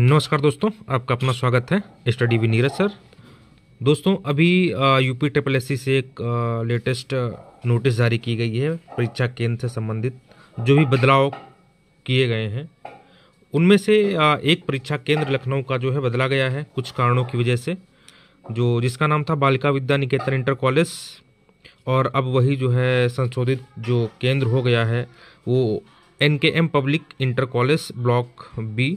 नमस्कार दोस्तों आपका अपना स्वागत है स्टडी भी नीरज सर दोस्तों अभी यूपी ट्रिपल एस से एक लेटेस्ट नोटिस जारी की गई है परीक्षा केंद्र से संबंधित जो भी बदलाव किए गए हैं उनमें से एक परीक्षा केंद्र लखनऊ का जो है बदला गया है कुछ कारणों की वजह से जो जिसका नाम था बालिका विद्या निकेतन इंटर कॉलेज और अब वही जो है संशोधित जो केंद्र हो गया है वो N public inter college block B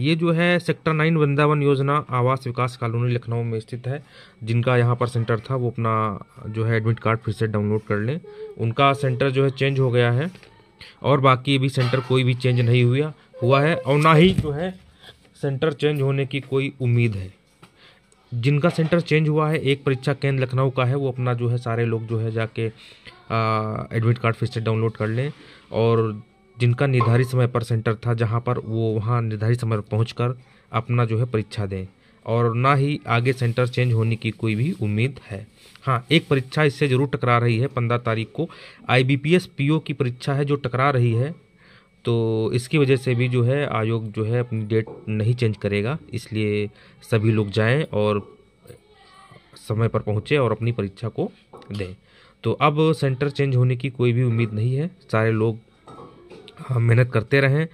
ये जो है सेक्टर नाइन वृंदावन योजना आवास विकास कॉलोनी लखनऊ में स्थित है जिनका यहाँ पर सेंटर था वो अपना जो है एडमिट कार्ड फिर से डाउनलोड कर लें उनका सेंटर जो है चेंज हो गया है और बाकी भी सेंटर कोई भी चेंज नहीं हुआ हुआ है और ना ही जो है सेंटर चेंज होने की कोई उम्मीद है जिनका सेंटर चेंज हुआ है एक परीक्षा केंद्र लखनऊ का है वो अपना जो है सारे लोग जो है जाके एडमिट कार्ड फिर से डाउनलोड कर लें और जिनका निर्धारित समय पर सेंटर था जहाँ पर वो वहाँ निर्धारित समय पर पहुँच कर अपना जो है परीक्षा दें और ना ही आगे सेंटर चेंज होने की कोई भी उम्मीद है हाँ एक परीक्षा इससे ज़रूर टकरा रही है पंद्रह तारीख को आई बी की परीक्षा है जो टकरा रही है तो इसकी वजह से भी जो है आयोग जो है अपनी डेट नहीं चेंज करेगा इसलिए सभी लोग जाएं और समय पर पहुँचें और अपनी परीक्षा को दें तो अब सेंटर चेंज होने की कोई भी उम्मीद नहीं है सारे लोग मेहनत करते रहें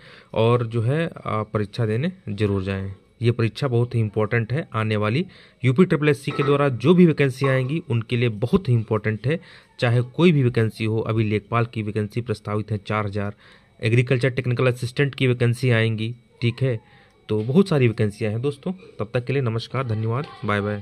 और जो है परीक्षा देने ज़रूर जाएँ ये परीक्षा बहुत ही इंपॉर्टेंट है आने वाली यूपी ट्रिपल एस के द्वारा जो भी वैकेंसी आएंगी उनके लिए बहुत ही इंपॉर्टेंट है चाहे कोई भी वैकेंसी हो अभी लेखपाल की वैकेंसी प्रस्तावित है चार हज़ार एग्रीकल्चर टेक्निकल असिस्टेंट की वैकेंसी आएंगी ठीक है तो बहुत सारी वैकेंसियाँ हैं दोस्तों तब तक के लिए नमस्कार धन्यवाद बाय बाय